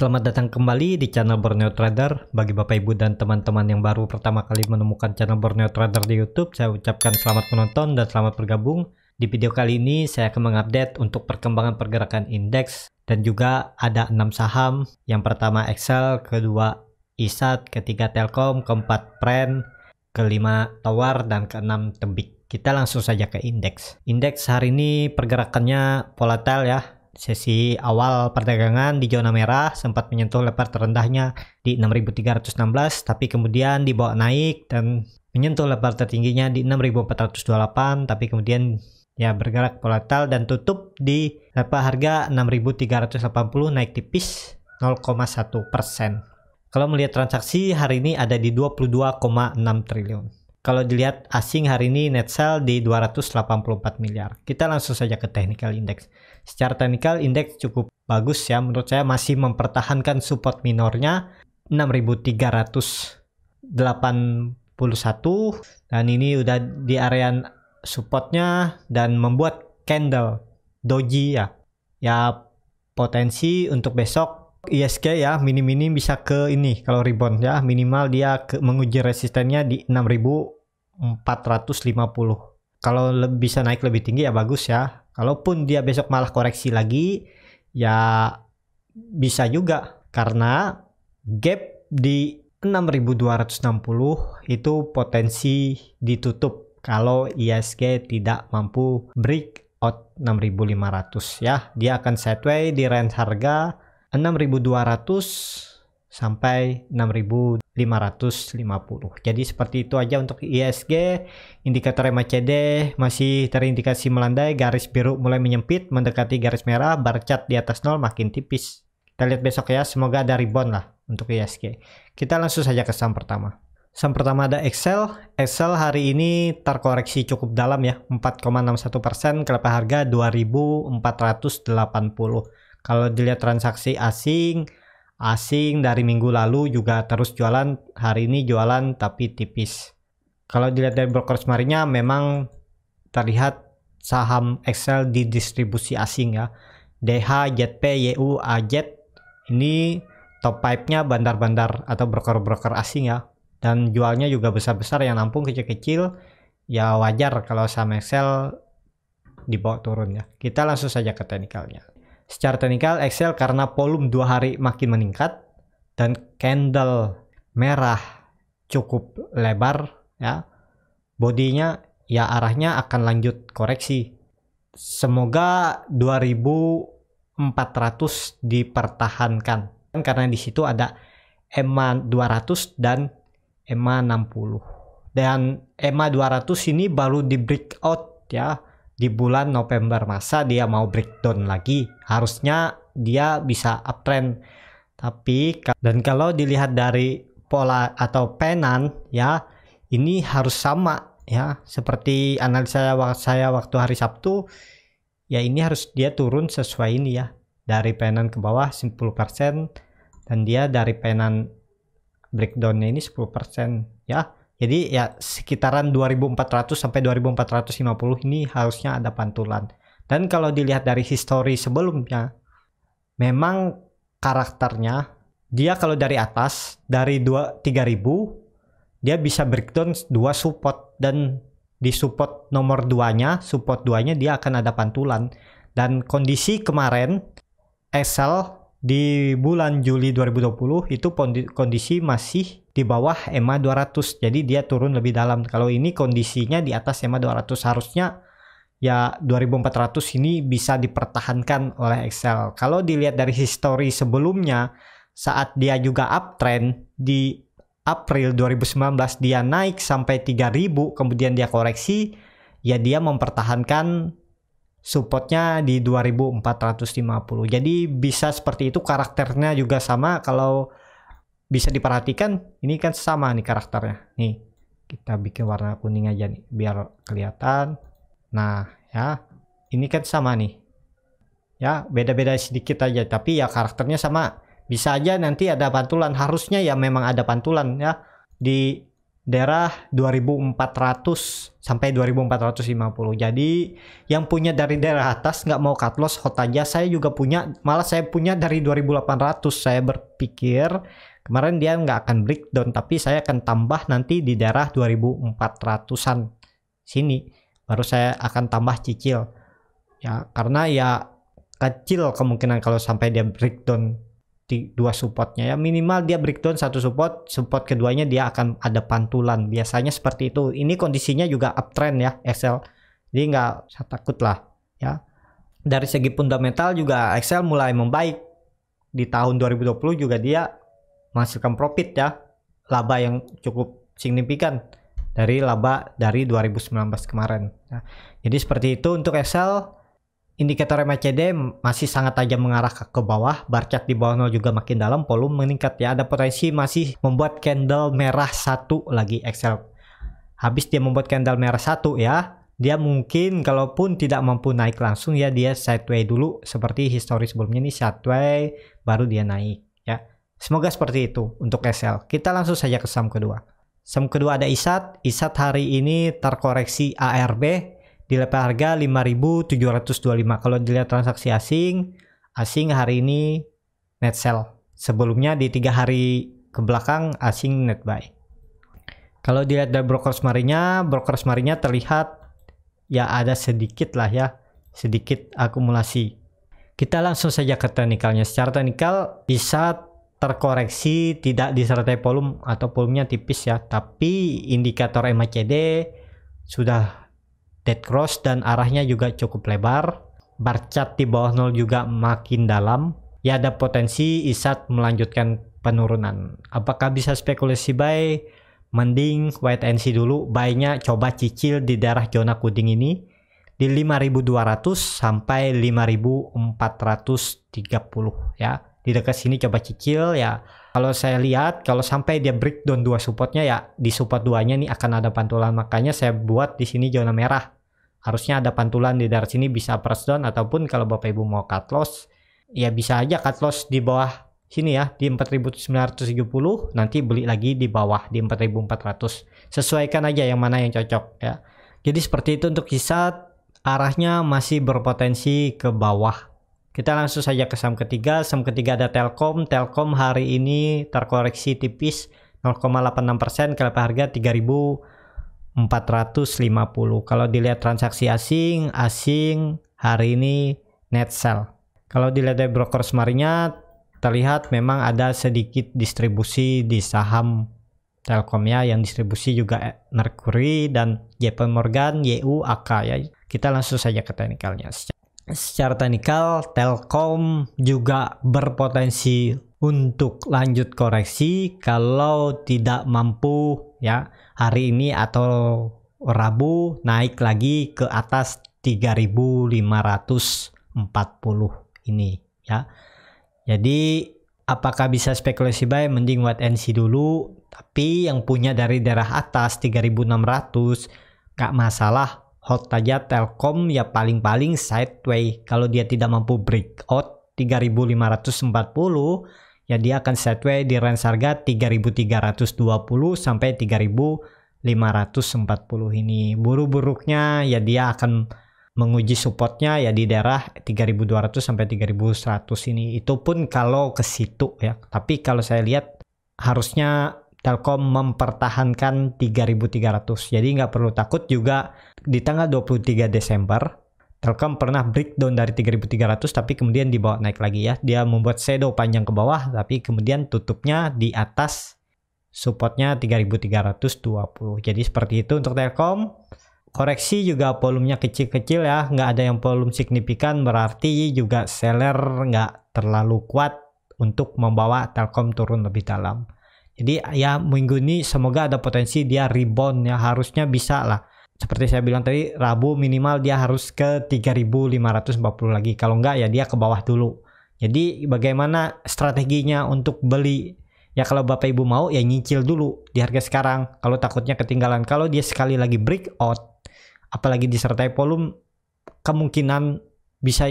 Selamat datang kembali di channel Borneo Trader. Bagi Bapak Ibu dan teman-teman yang baru pertama kali menemukan channel Borneo Trader di YouTube, saya ucapkan selamat menonton dan selamat bergabung. Di video kali ini saya akan mengupdate untuk perkembangan pergerakan indeks dan juga ada 6 saham. Yang pertama Excel, kedua ISAT, ketiga Telkom, keempat Pren, kelima Tower dan keenam Tebik. Kita langsung saja ke indeks. Indeks hari ini pergerakannya volatile ya Sesi awal perdagangan di zona merah sempat menyentuh level terendahnya di 6.316 tapi kemudian dibawa naik dan menyentuh level tertingginya di 6.428 tapi kemudian ya bergerak volatil dan tutup di level harga 6.380 naik tipis 0,1 persen. Kalau melihat transaksi hari ini ada di 22,6 triliun. Kalau dilihat asing hari ini net sell di 284 miliar. Kita langsung saja ke technical index secara teknikal indeks cukup bagus ya menurut saya masih mempertahankan support minornya 6381 dan ini udah di area supportnya dan membuat candle doji ya ya potensi untuk besok ISG e ya mini-mini bisa ke ini kalau rebound ya minimal dia ke, menguji resistennya di 6450 kalau bisa naik lebih tinggi ya bagus ya Kalaupun dia besok malah koreksi lagi, ya bisa juga karena gap di 6260 itu potensi ditutup kalau ISG tidak mampu break out 6500 ya. Dia akan sideways di range harga 6200 sampai 6000 550. Jadi seperti itu aja untuk ISG, indikator MACD masih terindikasi melandai, garis biru mulai menyempit, mendekati garis merah, bar chart di atas nol makin tipis. Kita lihat besok ya, semoga ada rebound lah untuk ISG. Kita langsung saja ke saham pertama. Saham pertama ada Excel. Excel hari ini terkoreksi cukup dalam ya, 4,61% kelapa harga 2480. Kalau dilihat transaksi asing, asing dari minggu lalu juga terus jualan hari ini jualan tapi tipis kalau dilihat dari broker semarinya memang terlihat saham Excel di distribusi asing ya DH, JP, YU, AJ ini top 5-nya bandar-bandar atau broker-broker asing ya dan jualnya juga besar-besar yang nampung kecil-kecil ya wajar kalau saham Excel dibawa turun ya kita langsung saja ke teknikalnya Secara teknikal Excel karena volume dua hari makin meningkat dan candle merah cukup lebar ya. Bodinya ya arahnya akan lanjut koreksi. Semoga 2400 dipertahankan. Karena di situ ada EMA 200 dan EMA 60. Dan EMA 200 ini baru di breakout ya di bulan November masa dia mau breakdown lagi harusnya dia bisa uptrend tapi dan kalau dilihat dari pola atau penan ya ini harus sama ya seperti analisa saya waktu hari Sabtu ya ini harus dia turun sesuai ini ya dari penan ke bawah 10% dan dia dari penan breakdownnya ini 10% ya jadi ya sekitaran 2400 sampai 2450 ini harusnya ada pantulan. Dan kalau dilihat dari histori sebelumnya, memang karakternya dia kalau dari atas dari 2 3000 dia bisa breakdown dua support dan di support nomor 2-nya, support 2-nya dia akan ada pantulan. Dan kondisi kemarin Excel di bulan Juli 2020 itu kondisi masih di bawah EMA 200 jadi dia turun lebih dalam kalau ini kondisinya di atas EMA 200 harusnya ya 2400 ini bisa dipertahankan oleh Excel kalau dilihat dari history sebelumnya saat dia juga uptrend di April 2019 dia naik sampai 3000 kemudian dia koreksi ya dia mempertahankan supportnya di 2450 jadi bisa seperti itu karakternya juga sama kalau bisa diperhatikan ini kan sama nih karakternya nih kita bikin warna kuning aja nih biar kelihatan nah ya ini kan sama nih ya beda-beda sedikit aja tapi ya karakternya sama bisa aja nanti ada pantulan harusnya ya memang ada pantulan ya di daerah 2400 sampai 2450 jadi yang punya dari daerah atas nggak mau cut loss hot aja saya juga punya malah saya punya dari 2800 saya berpikir Kemarin dia nggak akan breakdown, tapi saya akan tambah nanti di daerah 2400-an sini. Baru saya akan tambah cicil. Ya, karena ya kecil kemungkinan kalau sampai dia breakdown di dua supportnya ya minimal dia breakdown satu support support keduanya dia akan ada pantulan biasanya seperti itu ini kondisinya juga uptrend ya Excel jadi nggak usah takut lah ya dari segi fundamental juga Excel mulai membaik di tahun 2020 juga dia menghasilkan profit ya laba yang cukup signifikan dari laba dari 2019 kemarin. Nah, jadi seperti itu untuk Excel indikator MACD masih sangat tajam mengarah ke bawah, bar chart di bawah nol juga makin dalam, volume meningkat ya. Ada potensi masih membuat candle merah satu lagi Excel. Habis dia membuat candle merah satu ya, dia mungkin kalaupun tidak mampu naik langsung ya dia sideways dulu seperti histori sebelumnya ini sideways baru dia naik. Semoga seperti itu untuk SL. Kita langsung saja ke saham kedua. Saham kedua ada ISAT. ISAT hari ini terkoreksi ARB di level harga 5.725. Kalau dilihat transaksi asing, asing hari ini net sell. Sebelumnya di tiga hari ke belakang asing net buy. Kalau dilihat dari broker semarinya, broker semarinya terlihat ya ada sedikit lah ya, sedikit akumulasi. Kita langsung saja ke teknikalnya. Secara teknikal, ISAT terkoreksi tidak disertai volume atau volumenya tipis ya tapi indikator MACD sudah dead cross dan arahnya juga cukup lebar bar chart di bawah nol juga makin dalam ya ada potensi ISAT melanjutkan penurunan apakah bisa spekulasi buy mending wait and see dulu buynya coba cicil di daerah zona kuning ini di 5200 sampai 5430 ya di dekat sini coba cicil ya kalau saya lihat kalau sampai dia break down dua supportnya ya di support duanya nih akan ada pantulan makanya saya buat di sini zona merah harusnya ada pantulan di daerah sini bisa press down ataupun kalau bapak ibu mau cut loss ya bisa aja cut loss di bawah sini ya di 4970 nanti beli lagi di bawah di 4400 sesuaikan aja yang mana yang cocok ya jadi seperti itu untuk kisah arahnya masih berpotensi ke bawah kita langsung saja ke saham ketiga. Saham ketiga ada Telkom. Telkom hari ini terkoreksi tipis 0,86% ke harga 3450. Kalau dilihat transaksi asing, asing hari ini net sell. Kalau dilihat dari broker semarinya terlihat memang ada sedikit distribusi di saham Telkom ya yang distribusi juga Mercury dan JP Morgan, YU, AK ya. Kita langsung saja ke teknikalnya secara teknikal Telkom juga berpotensi untuk lanjut koreksi kalau tidak mampu ya hari ini atau Rabu naik lagi ke atas 3540 ini ya. Jadi apakah bisa spekulasi buy mending wait and see dulu tapi yang punya dari daerah atas 3600 gak masalah Hot aja Telkom ya paling-paling sideway kalau dia tidak mampu break out 3540 ya dia akan sideway di range harga 3320 sampai 3540 ini buru-buruknya ya dia akan menguji supportnya ya di daerah 3200 sampai 3100 ini itu pun kalau ke situ ya tapi kalau saya lihat harusnya Telkom mempertahankan 3.300. Jadi nggak perlu takut juga di tanggal 23 Desember Telkom pernah breakdown dari 3.300 tapi kemudian dibawa naik lagi ya. Dia membuat shadow panjang ke bawah tapi kemudian tutupnya di atas supportnya 3.320. Jadi seperti itu untuk Telkom. Koreksi juga volumenya kecil-kecil ya, nggak ada yang volume signifikan berarti juga seller nggak terlalu kuat untuk membawa Telkom turun lebih dalam. Jadi ya minggu ini semoga ada potensi dia rebound ya harusnya bisa lah. Seperti saya bilang tadi Rabu minimal dia harus ke 3540 lagi. Kalau enggak ya dia ke bawah dulu. Jadi bagaimana strateginya untuk beli? Ya kalau Bapak Ibu mau ya nyicil dulu di harga sekarang. Kalau takutnya ketinggalan. Kalau dia sekali lagi breakout apalagi disertai volume kemungkinan bisa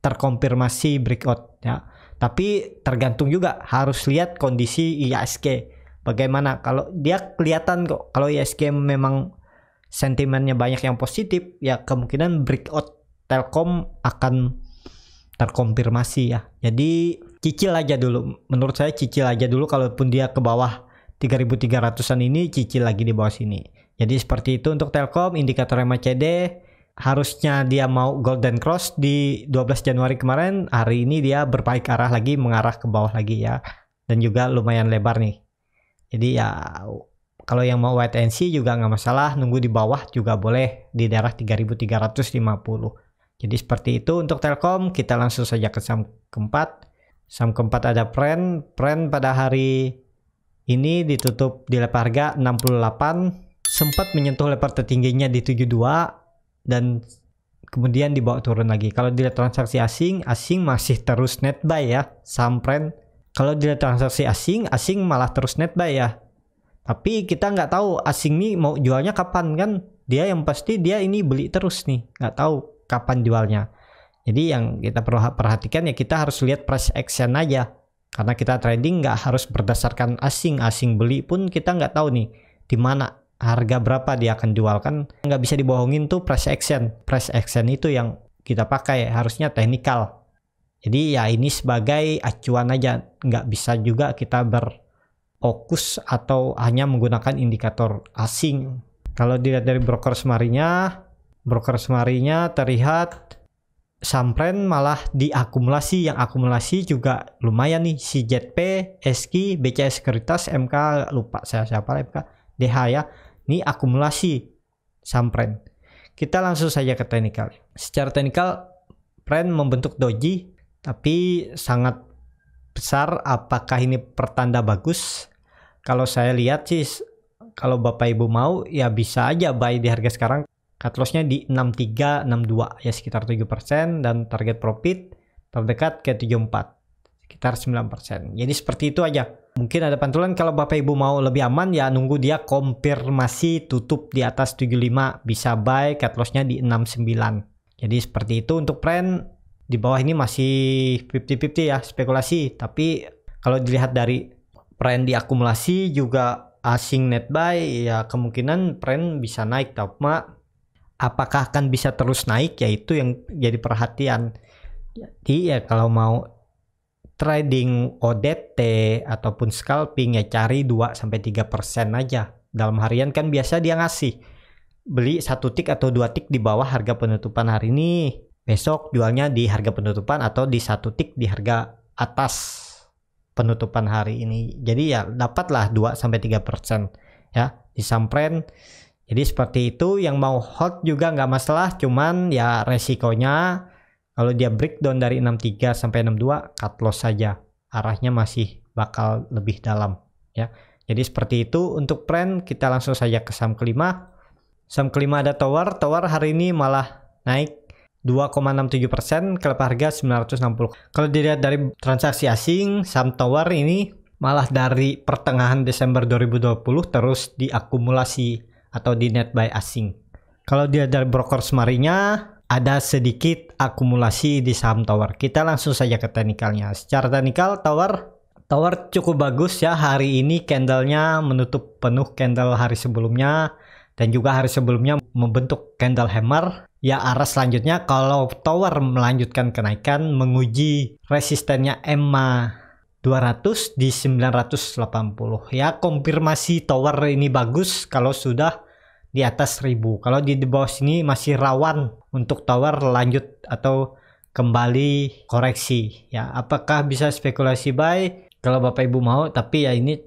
terkonfirmasi breakout ya tapi tergantung juga harus lihat kondisi IASG bagaimana. Kalau dia kelihatan kok kalau IASG memang sentimennya banyak yang positif, ya kemungkinan breakout Telkom akan terkonfirmasi ya. Jadi cicil aja dulu. Menurut saya cicil aja dulu kalaupun dia ke bawah 3300-an ini cicil lagi di bawah sini. Jadi seperti itu untuk Telkom indikator MACD harusnya dia mau Golden Cross di 12 Januari kemarin, hari ini dia berbaik arah lagi mengarah ke bawah lagi ya. Dan juga lumayan lebar nih. Jadi ya kalau yang mau wait and see juga nggak masalah, nunggu di bawah juga boleh di daerah 3350. Jadi seperti itu untuk Telkom, kita langsung saja ke saham keempat. Saham keempat ada Pren, Pren pada hari ini ditutup di level harga 68 sempat menyentuh level tertingginya di 72 dan kemudian dibawa turun lagi. Kalau dilihat transaksi asing, asing masih terus net buy ya, sampren. Kalau dilihat transaksi asing, asing malah terus net buy ya. Tapi kita nggak tahu asing nih mau jualnya kapan kan? Dia yang pasti dia ini beli terus nih, nggak tahu kapan jualnya. Jadi yang kita perlu perhatikan ya kita harus lihat price action aja. Karena kita trading nggak harus berdasarkan asing, asing beli pun kita nggak tahu nih di mana harga berapa dia akan jual kan nggak bisa dibohongin tuh press action press action itu yang kita pakai harusnya teknikal jadi ya ini sebagai acuan aja nggak bisa juga kita berfokus atau hanya menggunakan indikator asing kalau dilihat dari broker semarinya broker semarinya terlihat Sampren malah diakumulasi yang akumulasi juga lumayan nih si JP, SK, BCS Sekuritas, MK lupa saya siapa MK, DH ya ini akumulasi saham Kita langsung saja ke teknikal. Secara teknikal, Pren membentuk doji, tapi sangat besar. Apakah ini pertanda bagus? Kalau saya lihat sih, kalau Bapak Ibu mau, ya bisa aja buy di harga sekarang. Cut loss-nya di 63, 62 ya sekitar 7% dan target profit terdekat ke 74 sekitar 9%. Jadi seperti itu aja. Mungkin ada pantulan kalau Bapak Ibu mau lebih aman ya nunggu dia konfirmasi tutup di atas 75 bisa buy cut lossnya di 69. Jadi seperti itu untuk trend di bawah ini masih 50-50 ya spekulasi tapi kalau dilihat dari trend di akumulasi juga asing net buy ya kemungkinan trend bisa naik tapi apakah akan bisa terus naik yaitu yang jadi perhatian jadi ya kalau mau trading ODT ataupun scalping ya cari 2 sampai 3% aja. Dalam harian kan biasa dia ngasih beli satu tik atau dua tik di bawah harga penutupan hari ini. Besok jualnya di harga penutupan atau di satu tik di harga atas penutupan hari ini. Jadi ya dapatlah 2 sampai 3% ya disampren. Jadi seperti itu yang mau hot juga nggak masalah, cuman ya resikonya kalau dia breakdown dari 63 sampai 62 cut loss saja. Arahnya masih bakal lebih dalam ya. Jadi seperti itu untuk trend kita langsung saja ke saham kelima. Saham kelima ada Tower. Tower hari ini malah naik 2,67% ke harga 960. Kalau dilihat dari transaksi asing, saham Tower ini malah dari pertengahan Desember 2020 terus diakumulasi atau di net buy asing. Kalau dia dari broker semarinya, ada sedikit akumulasi di saham Tower. Kita langsung saja ke teknikalnya. Secara teknikal Tower Tower cukup bagus ya hari ini candlenya menutup penuh candle hari sebelumnya dan juga hari sebelumnya membentuk candle hammer. Ya arah selanjutnya kalau Tower melanjutkan kenaikan menguji resistennya EMA 200 di 980 ya konfirmasi Tower ini bagus kalau sudah di atas 1000. Kalau di, di bawah sini masih rawan untuk tower lanjut atau kembali koreksi ya. Apakah bisa spekulasi buy kalau Bapak Ibu mau tapi ya ini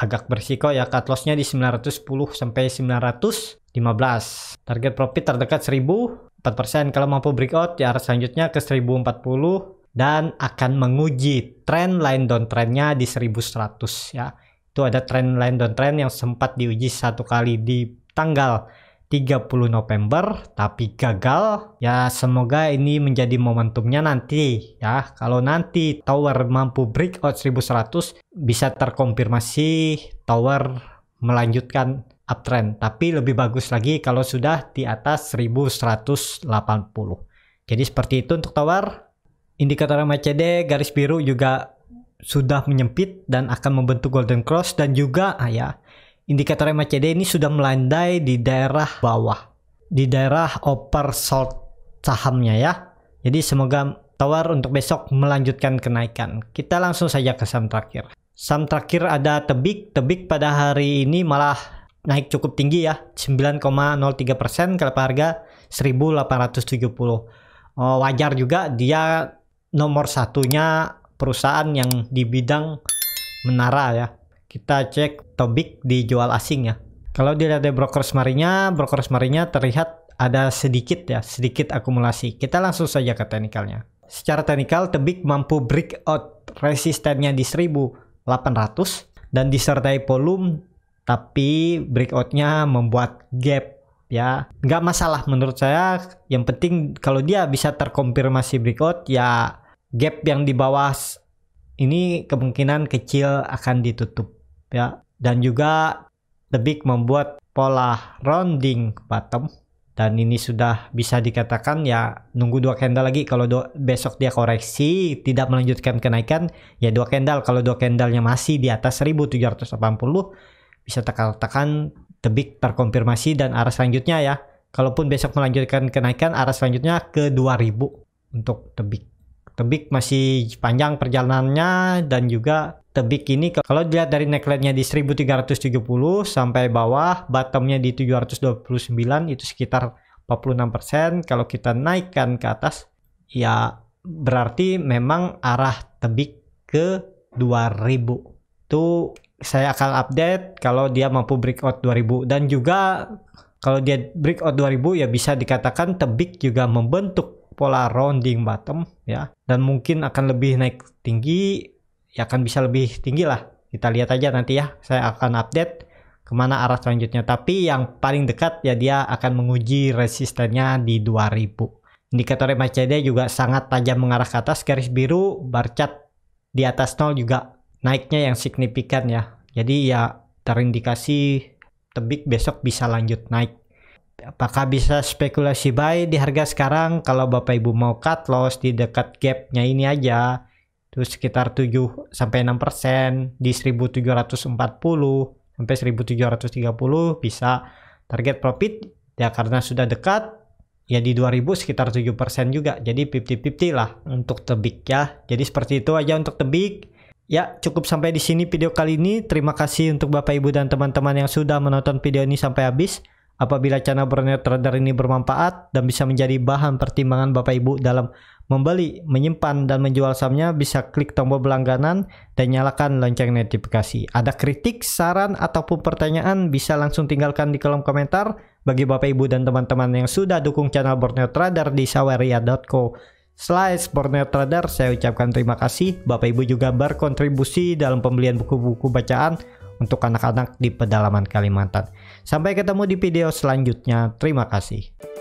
agak bersiko ya cut lossnya di 910 sampai 915 target profit terdekat 1000 4% kalau mampu breakout ya arah selanjutnya ke 1040 dan akan menguji trend line downtrendnya di 1100 ya itu ada trend line downtrend yang sempat diuji satu kali di tanggal 30 November tapi gagal ya semoga ini menjadi momentumnya nanti ya kalau nanti tower mampu breakout 1100 bisa terkonfirmasi tower melanjutkan uptrend tapi lebih bagus lagi kalau sudah di atas 1180 jadi seperti itu untuk tower indikator MACD garis biru juga sudah menyempit dan akan membentuk golden cross dan juga ah ya indikator MACD ini sudah melandai di daerah bawah, di daerah oversold sahamnya ya. Jadi semoga tawar untuk besok melanjutkan kenaikan. Kita langsung saja ke saham terakhir. Saham terakhir ada Tebik. Tebik pada hari ini malah naik cukup tinggi ya, 9,03% kalau harga 1870. Oh, wajar juga dia nomor satunya perusahaan yang di bidang menara ya kita cek topik dijual asing ya. Kalau dilihat dari broker semarinya, broker semarinya terlihat ada sedikit ya, sedikit akumulasi. Kita langsung saja ke teknikalnya. Secara teknikal, tebik mampu break out resistennya di 1800 dan disertai volume, tapi breakoutnya membuat gap ya. Nggak masalah menurut saya, yang penting kalau dia bisa terkonfirmasi breakout ya gap yang di bawah ini kemungkinan kecil akan ditutup ya dan juga The membuat pola rounding bottom dan ini sudah bisa dikatakan ya nunggu dua candle lagi kalau do, besok dia koreksi tidak melanjutkan kenaikan ya dua candle kalau dua candlenya masih di atas 1780 bisa tekan-tekan the terkonfirmasi dan arah selanjutnya ya kalaupun besok melanjutkan kenaikan arah selanjutnya ke 2000 untuk the big masih panjang perjalanannya dan juga tebik ini kalau dilihat dari neckline-nya di 1370 sampai bawah, bottom-nya di 729 itu sekitar 46%. Kalau kita naikkan ke atas ya berarti memang arah tebik ke 2000. Itu saya akan update kalau dia mampu breakout 2000 dan juga kalau dia breakout 2000 ya bisa dikatakan tebik juga membentuk pola rounding bottom ya dan mungkin akan lebih naik tinggi ya akan bisa lebih tinggi lah. Kita lihat aja nanti ya, saya akan update kemana arah selanjutnya. Tapi yang paling dekat ya dia akan menguji resistennya di 2000. Indikator MACD juga sangat tajam mengarah ke atas, garis biru, bar chart di atas nol juga naiknya yang signifikan ya. Jadi ya terindikasi tebik besok bisa lanjut naik. Apakah bisa spekulasi buy di harga sekarang kalau Bapak Ibu mau cut loss di dekat gapnya ini aja terus sekitar 7 sampai 6 persen di 1740 sampai 1730 bisa target profit ya karena sudah dekat ya di 2000 sekitar 7 persen juga jadi 50-50 lah untuk tebik ya jadi seperti itu aja untuk tebik Ya, cukup sampai di sini video kali ini. Terima kasih untuk Bapak Ibu dan teman-teman yang sudah menonton video ini sampai habis. Apabila channel Borneo Trader ini bermanfaat dan bisa menjadi bahan pertimbangan Bapak Ibu dalam membeli, menyimpan, dan menjual sahamnya, bisa klik tombol berlangganan dan nyalakan lonceng notifikasi. Ada kritik, saran, ataupun pertanyaan bisa langsung tinggalkan di kolom komentar. Bagi Bapak Ibu dan teman-teman yang sudah dukung channel Borneo Trader di saweria.co, Slice Borneo Trader, saya ucapkan terima kasih. Bapak Ibu juga berkontribusi dalam pembelian buku-buku bacaan untuk anak-anak di pedalaman Kalimantan. Sampai ketemu di video selanjutnya. Terima kasih.